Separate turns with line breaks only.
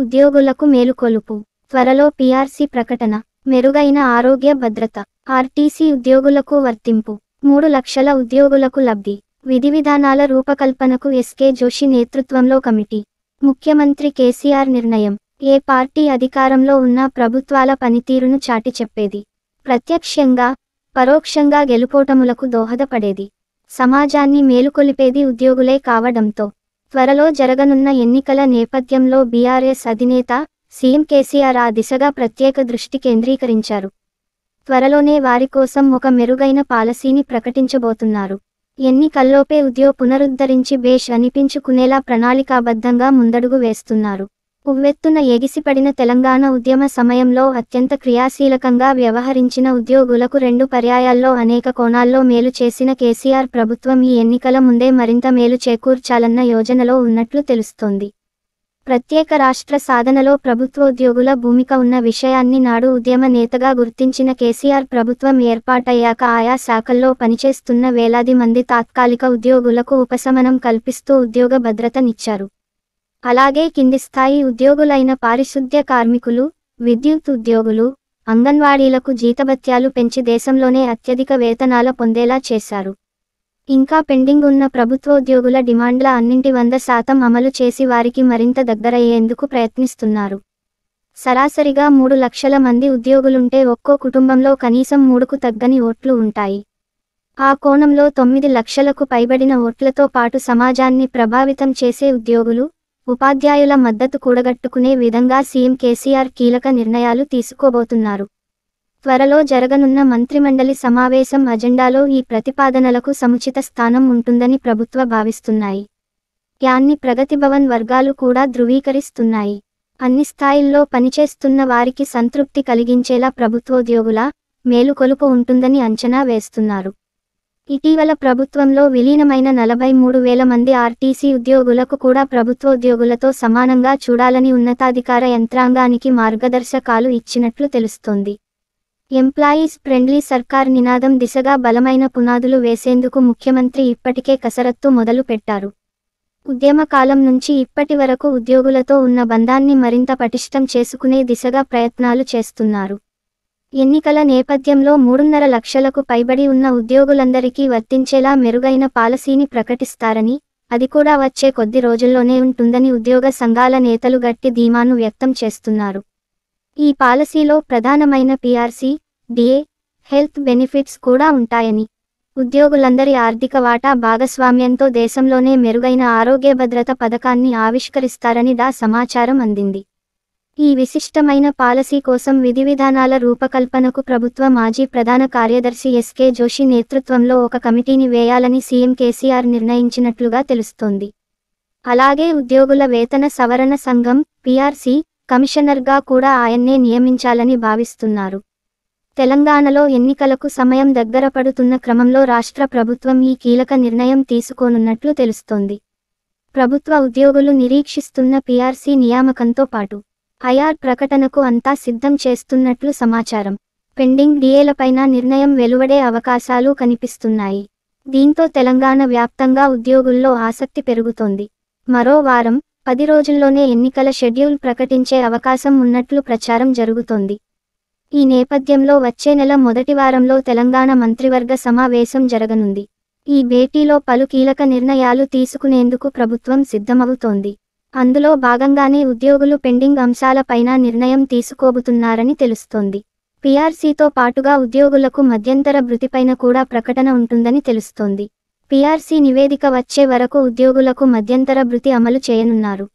ఉద్యోగులకు మేలుకొలుపు త్వరలో పీఆర్సీ ప్రకటన మెరుగైన ఆరోగ్య భద్రత ఆర్టీసీ ఉద్యోగులకు వర్తింపు మూడు లక్షల ఉద్యోగులకు లబ్ధి విధి విధానాల రూపకల్పనకు ఎస్కే జోషి నేతృత్వంలో కమిటీ ముఖ్యమంత్రి కేసీఆర్ నిర్ణయం ఏ పార్టీ అధికారంలో ఉన్నా ప్రభుత్వాల పనితీరును చాటి చెప్పేది ప్రత్యక్షంగా పరోక్షంగా గెలుపోటములకు దోహదపడేది సమాజాన్ని మేలుకొలిపేది ఉద్యోగులే కావడంతో త్వరలో జరగనున్న ఎన్నికల నేపథ్యంలో బీఆర్ఎస్ అధినేత సీఎం కేసీఆర్ ఆ దిశగా ప్రత్యేక దృష్టి కేంద్రీకరించారు త్వరలోనే వారి కోసం ఒక మెరుగైన పాలసీని ప్రకటించబోతున్నారు ఎన్నికల్లోపే ఉద్యో పునరుద్ధరించి బేష్ అనిపించుకునేలా ప్రణాళికాబద్ధంగా ముందడుగు వేస్తున్నారు ఉవ్వెత్తున ఎగిసిపడిన తెలంగాణ ఉద్యమ సమయంలో అత్యంత క్రియాశీలకంగా వ్యవహరించిన ఉద్యోగులకు రెండు పర్యాయాల్లో అనేక కోణాల్లో మేలు చేసిన కేసీఆర్ ప్రభుత్వం ఈ ఎన్నికల ముందే మరింత మేలు చేకూర్చాలన్న యోజనలో ఉన్నట్లు తెలుస్తోంది ప్రత్యేక రాష్ట్ర సాధనలో ప్రభుత్వోద్యోగుల భూమిక ఉన్న విషయాన్ని నాడు ఉద్యమ నేతగా గుర్తించిన కేసీఆర్ ప్రభుత్వం ఏర్పాటయ్యాక ఆయా శాఖల్లో పనిచేస్తున్న వేలాది మంది తాత్కాలిక ఉద్యోగులకు ఉపశమనం కల్పిస్తూ ఉద్యోగ భద్రతనిచ్చారు అలాగే కింది స్థాయి ఉద్యోగులైన పారిశుద్ధ్య కార్మికులు విద్యుత్ ఉద్యోగులు అంగన్వాడీలకు జీతభత్యాలు పెంచి దేశంలోనే అత్యధిక వేతనాల పొందేలా చేశారు ఇంకా పెండింగ్ ఉన్న ప్రభుత్వ ఉద్యోగుల డిమాండ్ల అన్నింటి వంద శాతం అమలు చేసి వారికి మరింత దగ్గరయ్యేందుకు ప్రయత్నిస్తున్నారు సరాసరిగా మూడు లక్షల మంది ఉద్యోగులుంటే ఒక్కో కుటుంబంలో కనీసం మూడుకు తగ్గని ఓట్లు ఉంటాయి ఆ కోణంలో తొమ్మిది లక్షలకు పైబడిన ఓట్లతో పాటు సమాజాన్ని ప్రభావితం చేసే ఉద్యోగులు ఉపాధ్యాయుల మద్దతు కూడగట్టుకునే విధంగా సీఎం కేసీఆర్ కీలక నిర్ణయాలు తీసుకోబోతున్నారు త్వరలో జరగనున్న మంత్రిమండలి సమావేశం అజెండాలో ఈ ప్రతిపాదనలకు సముచిత స్థానం ఉంటుందని ప్రభుత్వ భావిస్తున్నాయి యాన్ని ప్రగతిభవన్ వర్గాలు కూడా ధృవీకరిస్తున్నాయి అన్ని స్థాయిల్లో పనిచేస్తున్న వారికి సంతృప్తి కలిగించేలా ప్రభుత్వోద్యోగుల మేలుకొలుపు ఉంటుందని అంచనా వేస్తున్నారు ఇటీవల ప్రభుత్వంలో విలీనమైన నలభై మూడు వేల మంది ఆర్టీసీ ఉద్యోగులకు కూడా ప్రభుత్వోద్యోగులతో సమానంగా చూడాలని ఉన్నతాధికార యంత్రాంగానికి మార్గదర్శకాలు ఇచ్చినట్లు తెలుస్తోంది ఎంప్లాయీస్ ఫ్రెండ్లీ సర్కార్ నినాదం దిశగా బలమైన పునాదులు వేసేందుకు ముఖ్యమంత్రి ఇప్పటికే కసరత్తు మొదలు పెట్టారు ఉద్యమకాలం నుంచి ఇప్పటి వరకు ఉద్యోగులతో ఉన్న బంధాన్ని మరింత పటిష్టం చేసుకునే దిశగా ప్రయత్నాలు చేస్తున్నారు ఎన్నికల నేపథ్యంలో మూడున్నర లక్షలకు పైబడి ఉన్న ఉద్యోగులందరికీ వర్తించేలా మెరుగైన పాలసీని ప్రకటిస్తారని అది కూడా వచ్చే కొద్ది రోజుల్లోనే ఉంటుందని ఉద్యోగ సంఘాల నేతలు గట్టి ధీమాను వ్యక్తం చేస్తున్నారు ఈ పాలసీలో ప్రధానమైన పీఆర్సీ డిఏ హెల్త్ బెనిఫిట్స్ కూడా ఉంటాయని ఉద్యోగులందరి ఆర్థిక వాటా భాగస్వామ్యంతో దేశంలోనే మెరుగైన ఆరోగ్య భద్రత పథకాన్ని ఆవిష్కరిస్తారని దా సమాచారం అందింది ఈ విశిష్టమైన పాలసీ కోసం విధివిధానాల రూపకల్పనకు ప్రభుత్వ మాజీ ప్రధాన కార్యదర్శి ఎస్కే జోషి నేతృత్వంలో ఒక కమిటీని వేయాలని సీఎం కేసీఆర్ నిర్ణయించినట్లుగా తెలుస్తోంది అలాగే ఉద్యోగుల వేతన సవరణ సంఘం పిఆర్సి కమిషనర్గా కూడా ఆయన్నే నియమించాలని భావిస్తున్నారు తెలంగాణలో ఎన్నికలకు సమయం దగ్గర పడుతున్న క్రమంలో రాష్ట్ర ప్రభుత్వం ఈ కీలక నిర్ణయం తీసుకోనున్నట్లు తెలుస్తోంది ప్రభుత్వ ఉద్యోగులు నిరీక్షిస్తున్న పిఆర్సీ నియామకంతో పాటు ఐఆర్ ప్రకటనకు అంతా సిద్ధం చేస్తున్నట్లు సమాచారం పెండింగ్ డిఏలపైన నిర్ణయం వెలువడే అవకాశాలు కనిపిస్తున్నాయి దీంతో తెలంగాణ వ్యాప్తంగా ఉద్యోగుల్లో ఆసక్తి పెరుగుతోంది మరో వారం పది రోజుల్లోనే ఎన్నికల షెడ్యూల్ ప్రకటించే అవకాశం ఉన్నట్లు ప్రచారం జరుగుతోంది ఈ నేపథ్యంలో వచ్చే నెల మొదటి వారంలో తెలంగాణ మంత్రివర్గ సమావేశం జరగనుంది ఈ భేటీలో పలు కీలక నిర్ణయాలు తీసుకునేందుకు ప్రభుత్వం సిద్ధమవుతోంది అందులో భాగంగానే ఉద్యోగులు పెండింగ్ అంశాలపైన నిర్ణయం తీసుకోబోతున్నారని తెలుస్తోంది పీఆర్సీతో పాటుగా ఉద్యోగులకు మధ్యంతర భృతిపైన కూడా ప్రకటన ఉంటుందని తెలుస్తోంది పీఆర్సీ నివేదిక వచ్చే వరకు ఉద్యోగులకు మధ్యంతర భృతి అమలు చేయనున్నారు